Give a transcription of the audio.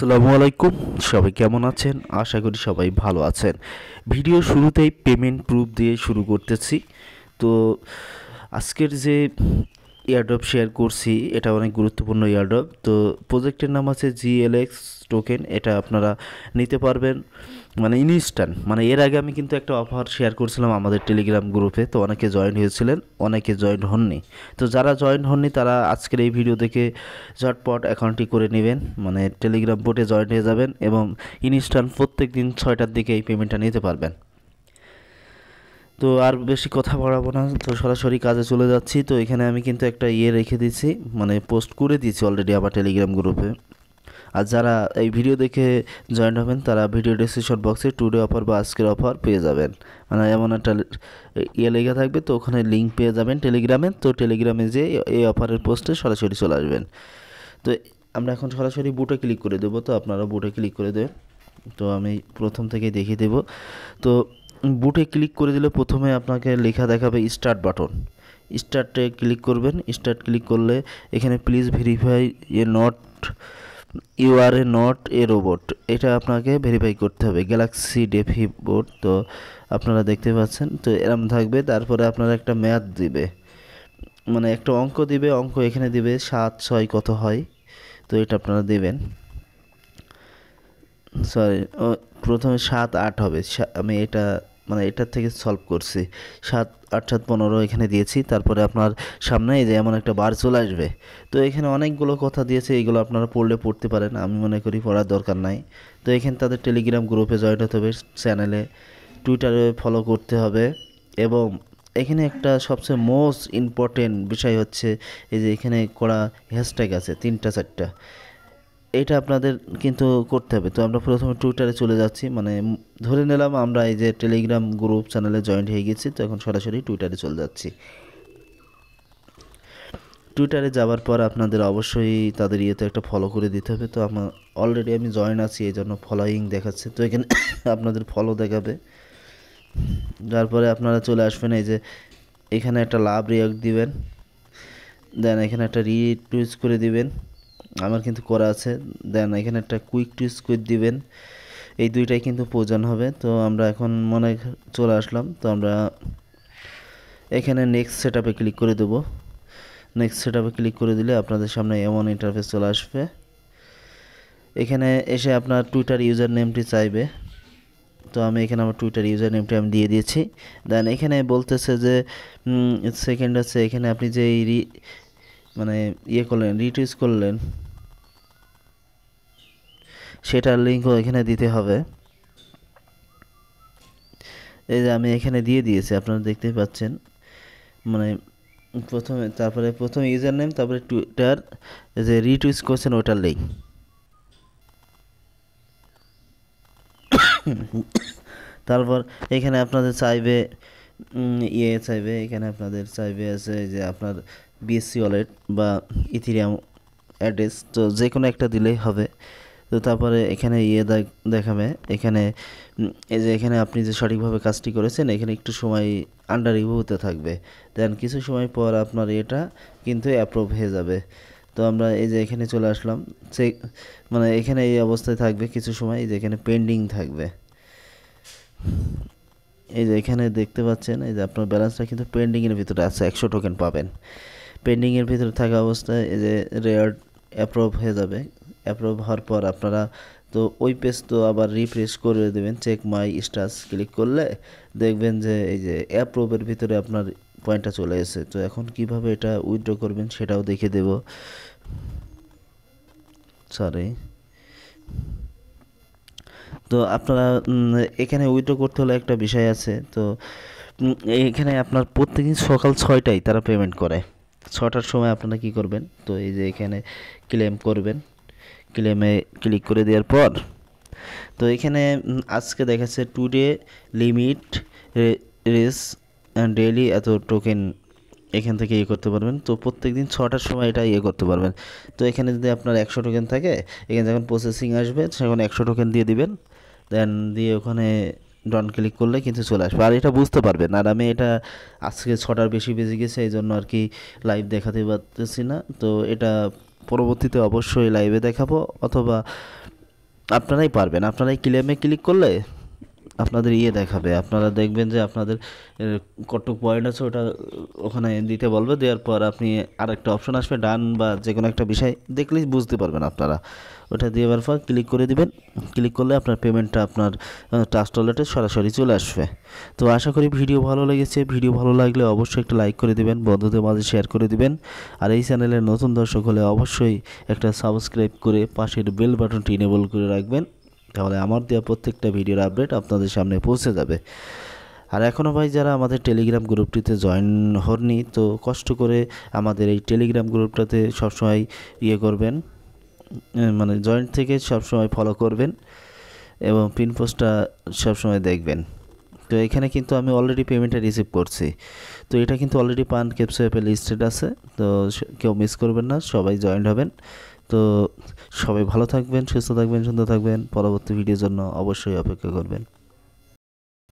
আসসালামু আলাইকুম সবাই কেমন আছেন আশা করি সবাই ভালো আছেন ভিডিও শুরুতেই পেমেন্ট প্রুফ দিয়ে শুরু করতেছি তো আজকের যে ইয়ারড্রপ শেয়ার করছি এটা অনেক গুরুত্বপূর্ণ ইয়ারড্রপ তো প্রজেক্টের নাম আছে জিএলএক্স টোকেন এটা আপনারা নিতে পারবেন মানে ইনস্ট্যান্ট মানে এর আগে আমি কিন্তু একটা অফার শেয়ার করছিলাম আমাদের টেলিগ্রাম গ্রুপে তো অনেকে জয়েন হয়েছিলেন অনেকে জয়েন হননি তো যারা জয়েন হননি তারা আজকের এই ভিডিও দেখে ঝটপট অ্যাকাউন্টটি করে নেবেন মানে টেলিগ্রাম বোটে জয়েন হয়ে যাবেন এবং ইনস্ট্যান্ট প্রত্যেক দিন ছয়টার দিকে এই পেমেন্টটা নিতে পারবেন তো আর বেশি কথা বাড়াবো না তো সরাসরি কাজে চলে যাচ্ছি তো এখানে আমি কিন্তু একটা ইয়ে রেখে দিয়েছি মানে পোস্ট করে দিয়েছি অলরেডি আমার টেলিগ্রাম গ্রুপে আর যারা এই ভিডিও দেখে জয়েন হবেন তারা ভিডিও ডিসক্রিপশন বক্সে টুডে অফার বা আজকের অফার পেয়ে যাবেন মানে এমন একটা ইয়ে লেগে থাকবে তো ওখানে লিঙ্ক পেয়ে যাবেন টেলিগ্রামে তো টেলিগ্রামে যে এই অফারের পোস্টে সরাসরি চলে আসবেন তো আমরা এখন সরাসরি বুটে ক্লিক করে দেবো তো আপনারা বুটে ক্লিক করে দেবেন তো আমি প্রথম থেকে দেখিয়ে দেব তো বুটে ক্লিক করে দিলে প্রথমে আপনাকে লেখা দেখাবে স্টার্ট বাটন স্টার্টে ক্লিক করবেন স্টার্ট ক্লিক করলে এখানে please verify a not you are a not a robot এটা আপনাকে ভেরিফাই করতে হবে গ্যালাক্সি ডেফি বোর্ড তো আপনারা দেখতে পাচ্ছেন তো এরম থাকবে তারপরে আপনারা একটা ম্যাথ দিবে মানে একটা অঙ্ক দিবে অঙ্ক এখানে দিবে সাত ছয় কত হয় তো এটা আপনারা দেবেন সরি প্রথমে সাত আট হবে আমি এটা মানে এটার থেকে সলভ করছি সাত আট সাত পনেরো এখানে দিয়েছি তারপরে আপনার সামনে এই যে এমন একটা বার চলে আসবে তো এখানে অনেকগুলো কথা দিয়েছে এইগুলো আপনারা পড়লে পড়তে পারেন আমি মনে করি পড়ার দরকার নাই তো এখানে তাদের টেলিগ্রাম গ্রুপে জয়েন হতে হবে চ্যানেলে টুইটারে ফলো করতে হবে এবং এখানে একটা সবচেয়ে মোস্ট ইম্পর্টেন্ট বিষয় হচ্ছে এই যে এখানে করা হ্যাশট্যাগ আছে তিনটা চারটা এটা আপনাদের কিন্তু করতে হবে তো আমরা প্রথমে টুইটারে চলে যাচ্ছি মানে ধরে নিলাম আমরা এই যে টেলিগ্রাম গ্রুপ চ্যানেলে জয়েন্ট হয়ে গেছি তো এখন সরাসরি টুইটারে চলে যাচ্ছি টুইটারে যাওয়ার পর আপনাদের অবশ্যই তাদের ইয়েতে একটা ফলো করে দিতে হবে তো আমার অলরেডি আমি জয়েন আছি এই জন্য ফলোয়িং দেখাচ্ছে তো এখানে আপনাদের ফলো দেখাবে যার পরে আপনারা চলে আসবেন এই যে এখানে একটা লাভ রিয়াক্ট দিবেন দেন এখানে একটা রিটুইজ করে দিবেন আমার কিন্তু করা আছে দেন এখানে একটা কুইক টু স্কুইড দিবেন এই দুইটাই কিন্তু প্রয়োজন হবে তো আমরা এখন মনে চলে আসলাম তো আমরা এখানে নেক্সট সেট ক্লিক করে দেবো নেক্সট সেট ক্লিক করে দিলে আপনাদের সামনে এমন ইন্টারফেস চলে আসবে এখানে এসে আপনার টুইটার ইউজার নেমটি চাইবে তো আমি এখানে আমার টুইটার ইউজার নেমটি আমি দিয়ে দিয়েছি দেন এখানে বলতেছে যে সেকেন্ড আছে এখানে আপনি যে মানে ইয়ে করলেন রিটুইস করলেন সেটার লিঙ্কও এখানে দিতে হবে এই যে আমি এখানে দিয়ে দিয়েছি আপনারা দেখতে পাচ্ছেন মানে প্রথমে তারপরে প্রথম ইউজার নেম তারপরে টুইটার যে রিটুইস করছেন ওটার লিঙ্ক তারপর এখানে আপনাদের চাইবে ইয়ে চাইবে এখানে আপনাদের চাইবে আছে যে আপনার বিএসসি ওয়ালেট বা ইথিরিয়াম অ্যাড্রেস তো যে কোনো একটা দিলেই হবে তো তারপরে এখানে ইয়ে দেখাবে এখানে এই যে এখানে আপনি যে সঠিকভাবে কাজটি করেছেন এখানে একটু সময় আন্ডার রিভিউতে থাকবে দেন কিছু সময় পর আপনার এটা কিন্তু অ্যাপ্রুভ হয়ে যাবে তো আমরা এই যে এখানে চলে আসলাম সে মানে এখানে এই অবস্থায় থাকবে কিছু সময় এই যে এখানে পেন্ডিং থাকবে এই যে এখানে দেখতে পাচ্ছেন এই যে আপনার ব্যালেন্সটা কিন্তু পেন্ডিংয়ের ভিতরে আছে একশো টোকেন পাবেন পেন্ডিংয়ের ভিতরে থাকা অবস্থায় এই যে রেয়ার অ্যাপ্রুভ হয়ে যাবে অ্যাপ্রুভ হওয়ার পর আপনারা তো ওই পেজ তো আবার রিফ্রেশ করে দেবেন চেক মাই স্টাস ক্লিক করলে দেখবেন যে এই যে অ্যাপ্রুভের ভিতরে আপনার পয়েন্টটা চলে এসেছে তো এখন কিভাবে এটা উইথড্র করবেন সেটাও দেখে দেব সরি তো আপনারা এখানে উইথড্র করতে হলে একটা বিষয় আছে তো এখানে আপনার প্রত্যেকদিন সকাল ছয়টায় তারা পেমেন্ট করে ছটার সময় আপনারা কি করবেন তো এই যে এখানে ক্লেম করবেন ক্লেমে ক্লিক করে দেওয়ার পর তো এখানে আজকে দেখাচ্ছে টু ডে লিমিট রেস ডেইলি এত টোকেন এখান থেকে ইয়ে করতে পারবেন তো প্রত্যেক দিন ছটার সময় এটা ইয়ে করতে পারবেন তো এখানে যদি আপনার একশো টোকেন থাকে এখানে যখন প্রসেসিং আসবে সেখানে একশো টোকেন দিয়ে দিবেন দেন দিয়ে ওখানে ডন ক্লিক করলে কিন্তু চলে আসবে আর এটা বুঝতে পারবেন আর আমি এটা আজকে ছটার বেশি বেজে গেছে এই জন্য আর কি লাইভ দেখাতে পারতেছি না তো এটা পরবর্তীতে অবশ্যই লাইভে দেখাবো অথবা আপনারাই পারবেন আপনারাই ক্লেমে ক্লিক করলে আপনাদের ইয়ে দেখাবে আপনারা দেখবেন যে আপনাদের কটক পয়েন্ট আছে ওটা ওখানে দিতে বলবে দেওয়ার পর আপনি আরেকটা অপশন আসবে ডান বা যে কোনো একটা বিষয় দেখলেই বুঝতে পারবেন আপনারা ওটা দেওয়ার পর ক্লিক করে দিবেন ক্লিক করলে আপনার পেমেন্টটা আপনার ট্রাস্ট ওয়ালেটে সরাসরি চলে আসবে তো আশা করি ভিডিও ভালো লেগেছে ভিডিও ভালো লাগলে অবশ্যই একটা লাইক করে দিবেন বন্ধুদের মাঝে শেয়ার করে দিবেন আর এই চ্যানেলের নতুন দর্শক হলে অবশ্যই একটা সাবস্ক্রাইব করে পাশের বেল বাটনটি ইনেবল করে রাখবেন তাহলে আমার দেওয়া প্রত্যেকটা ভিডিওর আপডেট আপনাদের সামনে পৌঁছে যাবে আর এখনও ভাই যারা আমাদের টেলিগ্রাম গ্রুপটিতে জয়েন হননি তো কষ্ট করে আমাদের এই টেলিগ্রাম গ্রুপটাতে সবসময় ইয়ে করবেন মানে জয়েন্ট থেকে সবসময় ফলো করবেন এবং পিন পোস্টটা সবসময় দেখবেন তো এখানে কিন্তু আমি অলরেডি পেমেন্টটা রিসিভ করছি তো এটা কিন্তু অলরেডি পান ক্যাপসা অ্যাপে লিস্টেড আছে তো কেউ মিস করবেন না সবাই জয়েন্ট হবেন তো সবাই ভালো থাকবেন সুস্থ থাকবেন সুন্দর থাকবেন পরবর্তী ভিডিওর জন্য অবশ্যই অপেক্ষা করবেন